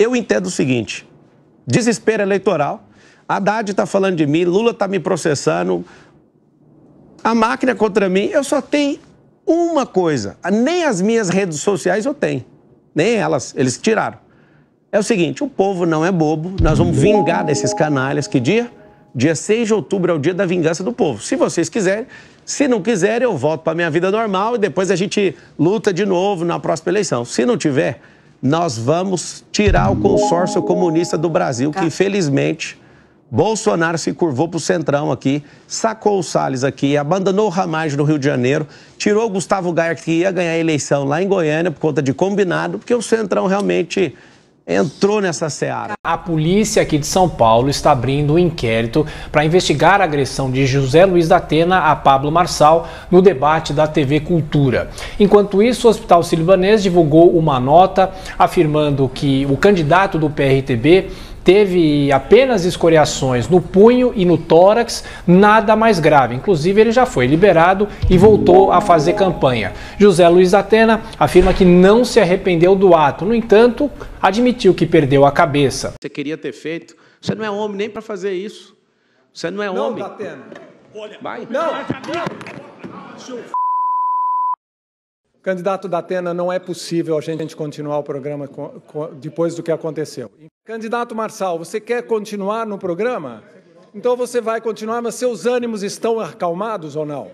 Eu entendo o seguinte: desespero eleitoral. Haddad está falando de mim, Lula está me processando. A máquina contra mim, eu só tenho uma coisa. Nem as minhas redes sociais eu tenho. Nem elas, eles tiraram. É o seguinte, o povo não é bobo, nós vamos vingar desses canalhas. Que dia? Dia 6 de outubro é o dia da vingança do povo. Se vocês quiserem, se não quiserem, eu volto para minha vida normal e depois a gente luta de novo na próxima eleição. Se não tiver, nós vamos tirar o consórcio comunista do Brasil, que infelizmente Bolsonaro se curvou para o centrão aqui, sacou o Salles aqui, abandonou o Ramage no Rio de Janeiro, tirou o Gustavo Gaia, que ia ganhar a eleição lá em Goiânia por conta de combinado, porque o centrão realmente entrou nessa seara. A polícia aqui de São Paulo está abrindo um inquérito para investigar a agressão de José Luiz da Atena a Pablo Marçal no debate da TV Cultura. Enquanto isso, o Hospital Silvanês divulgou uma nota afirmando que o candidato do PRTB teve apenas escoriações no punho e no tórax, nada mais grave. Inclusive, ele já foi liberado e voltou a fazer campanha. José Luiz Atena afirma que não se arrependeu do ato, no entanto, admitiu que perdeu a cabeça. Você queria ter feito, você não é homem nem para fazer isso. Você não é não, homem. Datena. Olha, vai. Não, Candidato da Atena, não é possível a gente continuar o programa depois do que aconteceu. Candidato Marçal, você quer continuar no programa? Então você vai continuar, mas seus ânimos estão acalmados ou não?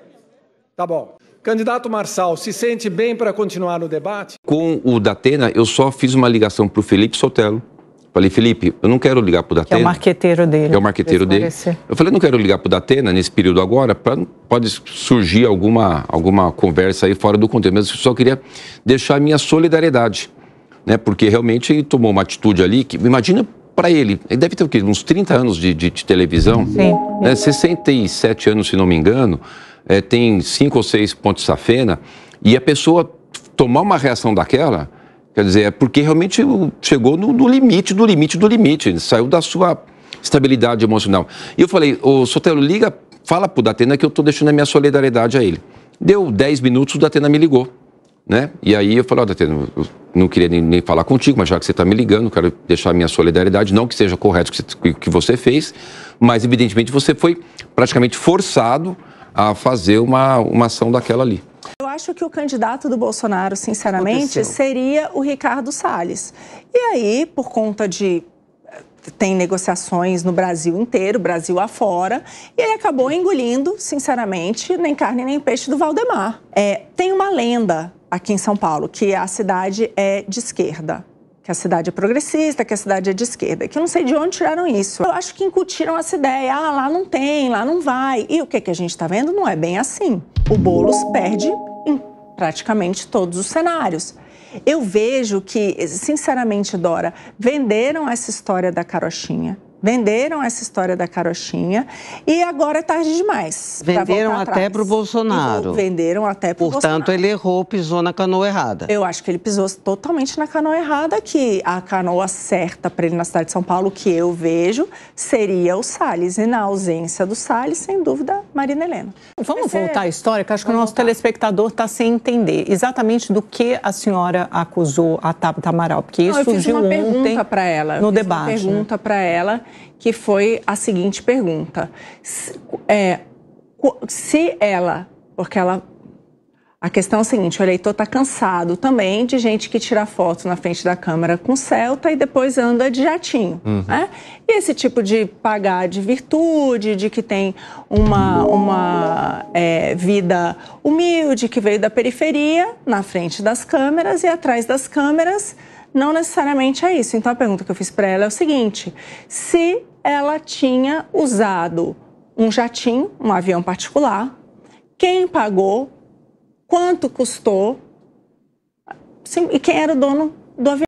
Tá bom. Candidato Marçal, se sente bem para continuar no debate? Com o Datena, eu só fiz uma ligação para o Felipe Sotelo. Falei, Felipe, eu não quero ligar para é o Datena. Que é o marqueteiro dele. é o marqueteiro dele. Eu falei, não quero ligar para o Datena nesse período agora, pra, pode surgir alguma, alguma conversa aí fora do contexto, mas eu só queria deixar a minha solidariedade né? Porque realmente ele tomou uma atitude ali que, imagina para ele, ele deve ter o quê? Uns 30 anos de, de, de televisão? Sim. Né? 67 anos, se não me engano, é, tem cinco ou seis pontos safena, e a pessoa tomar uma reação daquela, quer dizer, é porque realmente chegou no, no limite, do limite, do limite, saiu da sua estabilidade emocional. E eu falei, o Sotelo, liga, fala pro Datena que eu tô deixando a minha solidariedade a ele. Deu 10 minutos, o Datena me ligou né? E aí eu falei, olha, eu não queria nem, nem, falar contigo, mas já que você está me ligando, quero deixar minha solidariedade, não que seja correto o que, você fez, mas evidentemente você foi praticamente forçado a fazer uma, uma ação daquela ali. Eu acho que o candidato do Bolsonaro, sinceramente, seria o Ricardo Salles. E aí, por conta de eh, tem negociações no Brasil inteiro, Brasil afora, e ele acabou engolindo, sinceramente, nem carne nem peixe do Valdemar. É, tem uma lenda aqui em São Paulo, que a cidade é de esquerda. Que a cidade é progressista, que a cidade é de esquerda. Que eu não sei de onde tiraram isso. Eu acho que incutiram essa ideia. Ah, lá não tem, lá não vai. E o que, que a gente está vendo não é bem assim. O Boulos perde em praticamente todos os cenários. Eu vejo que, sinceramente, Dora, venderam essa história da carochinha Venderam essa história da carochinha e agora é tarde demais. Venderam até para o Bolsonaro. Venderam até para o Bolsonaro. Portanto, ele errou, pisou na canoa errada. Eu acho que ele pisou totalmente na canoa errada, que a canoa certa para ele na cidade de São Paulo, que eu vejo, seria o Salles. E na ausência do Salles, sem dúvida, Marina Helena. Vamos é- voltar à história, que acho Vamos que o nosso voltar. telespectador está sem entender exatamente do que a senhora acusou a Tabata Amaral, porque isso Não, surgiu ontem pergunta ela. no debate. Uma pergunta né? para ela que foi a seguinte pergunta: se, é, se ela, porque ela a questão é a seguinte: o eleitor está cansado também de gente que tira foto na frente da câmera com Celta e depois anda de jatinho. Uhum. Né? E esse tipo de pagar de virtude, de que tem uma, uma é, vida humilde, que veio da periferia, na frente das câmeras e atrás das câmeras não necessariamente é isso. Então a pergunta que eu fiz para ela é o seguinte: se ela tinha usado um jatinho, um avião particular, quem pagou, quanto custou, sim, e quem era o dono do avião.